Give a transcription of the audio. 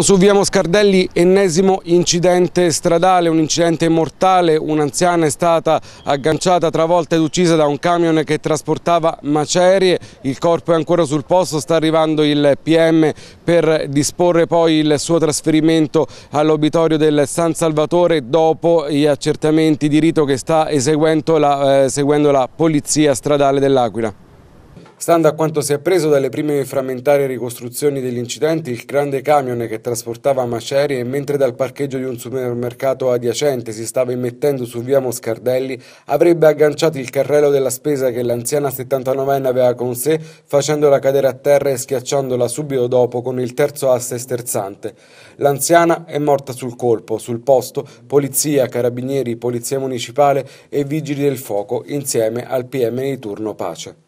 Su via Moscardelli ennesimo incidente stradale, un incidente mortale, un'anziana è stata agganciata, travolta ed uccisa da un camion che trasportava macerie, il corpo è ancora sul posto, sta arrivando il PM per disporre poi il suo trasferimento all'obitorio del San Salvatore dopo gli accertamenti di rito che sta eseguendo la, eh, la polizia stradale dell'Aquila. Stando a quanto si è preso dalle prime frammentarie ricostruzioni degli incidenti, il grande camion che trasportava macerie, mentre dal parcheggio di un supermercato adiacente si stava immettendo su via Moscardelli, avrebbe agganciato il carrello della spesa che l'anziana 79enne aveva con sé, facendola cadere a terra e schiacciandola subito dopo con il terzo asse sterzante. L'anziana è morta sul colpo, sul posto, polizia, carabinieri, polizia municipale e vigili del fuoco, insieme al PM di turno Pace.